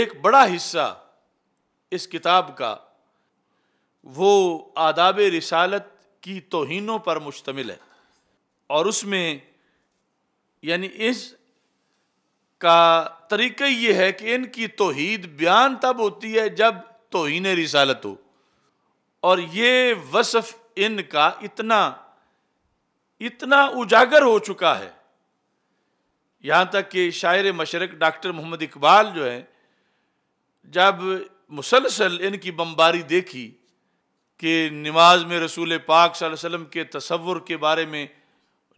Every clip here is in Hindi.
एक बड़ा हिस्सा इस किताब का वो आदाब रिसालत की तोहनों पर मुश्तमिल है और उसमें यानी इस का तरीका ये है कि इनकी तोहद बयान तब होती है जब तोहन रिसालत हो और ये वसफ़ इनका इतना इतना उजागर हो चुका है यहाँ तक कि शायर मशरक डॉक्टर मोहम्मद इकबाल जो है जब मुसलसल इनकी बमबारी देखी कि नमाज में रसूल पाक वसम के तस्वुर के बारे में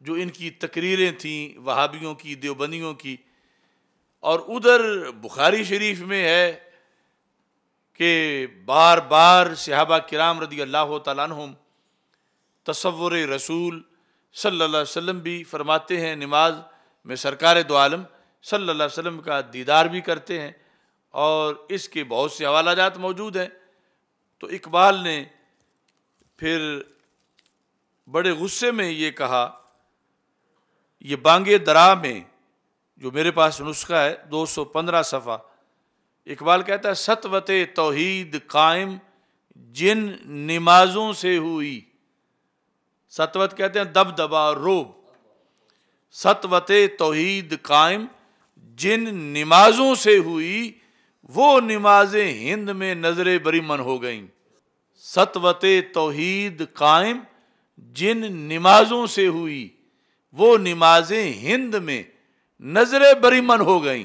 जो इनकी तकरीरें थीं वहाबियों की देवबंदियों की और उधर बुखारी शरीफ में है कि बार बार सिहाबा कराम रदी अल्लाह तुम तस्वुर रसूल सल्ला वसम भी फरमाते हैं नमाज में सरकार दो आलम सल्ला वसम का दीदार भी करते हैं और इसके बहुत से हवालाजात मौजूद हैं तो इकबाल ने फिर बड़े गुस्से में ये कहा ये बांगे दरा में जो मेरे पास नुस्खा है 215 सफ़ा इकबाल कहता है सतवत तोहीद कायम जिन नमाजों से हुई सतवत कहते हैं दब दबा रोब सतवत तोहीद कायम जिन नमाजों से हुई वो नमाजें हिंद में नजरे बरीमन हो गईं सतवते तोहीद कायम जिन नमाजों से हुई वो नमाजें हिंद में नजरे बरीमन हो गईं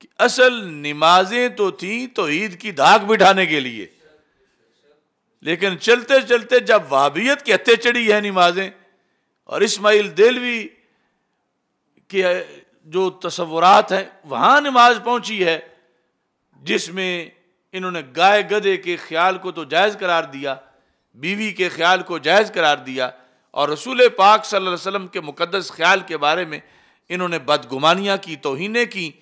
कि असल नमाजें तो थी तोहीद की धाक बिठाने के लिए लेकिन चलते चलते जब वाबियत की हत्या चढ़ी है नमाजें और इस्माइल देलवी के जो तस्वुरात हैं वहां नमाज पहुंची है जिसमें इन्होंने गाय गधे के ख्याल को तो जायज़ करार दिया बीवी के ख्याल को जायज़ करार दिया और रसूल पाक सल्लल्लाहु अलैहि वसल्लम के मुकद्दस ख्याल के बारे में इन्होंने बदगुमानियाँ की तोहने की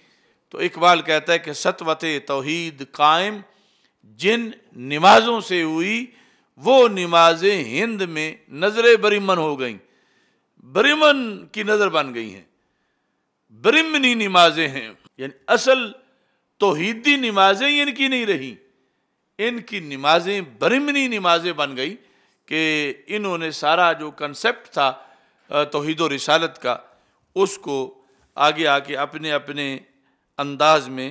तो इकबाल कहता है कि सतवत तोहद कायम जिन नमाज़ों से हुई वो नमाजें हिंद में नज़र बरिमन हो गई बरिमन की नज़र बन गई हैं बरिमनी नमाजें हैं यानी असल तोहीदी नमाजें ही इनकी नहीं रहीं इनकी नमाजें बरमनी नमाजें बन गई कि इन्होंने सारा जो कंसेप्ट था तोहद रसालत का उसको आगे आके अपने अपने अंदाज में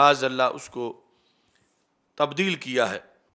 माजल्ला उसको तब्दील किया है